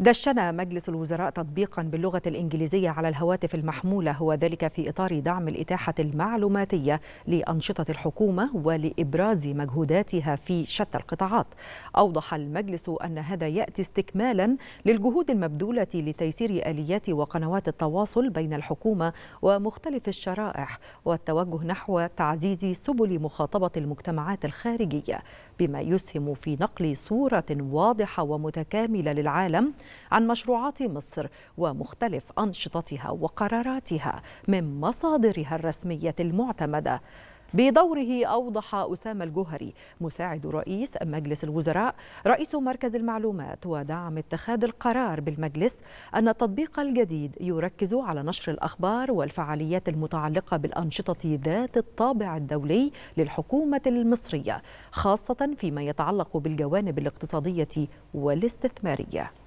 دشن مجلس الوزراء تطبيقا باللغة الإنجليزية على الهواتف المحمولة وذلك في إطار دعم الإتاحة المعلوماتية لأنشطة الحكومة ولإبراز مجهوداتها في شتى القطاعات أوضح المجلس أن هذا يأتي استكمالا للجهود المبذولة لتيسير آليات وقنوات التواصل بين الحكومة ومختلف الشرائح والتوجه نحو تعزيز سبل مخاطبة المجتمعات الخارجية بما يسهم في نقل صورة واضحة ومتكاملة للعالم عن مشروعات مصر ومختلف أنشطتها وقراراتها من مصادرها الرسمية المعتمدة بدوره أوضح أسامة الجوهري مساعد رئيس مجلس الوزراء رئيس مركز المعلومات ودعم اتخاذ القرار بالمجلس أن التطبيق الجديد يركز على نشر الأخبار والفعاليات المتعلقة بالأنشطة ذات الطابع الدولي للحكومة المصرية خاصة فيما يتعلق بالجوانب الاقتصادية والاستثمارية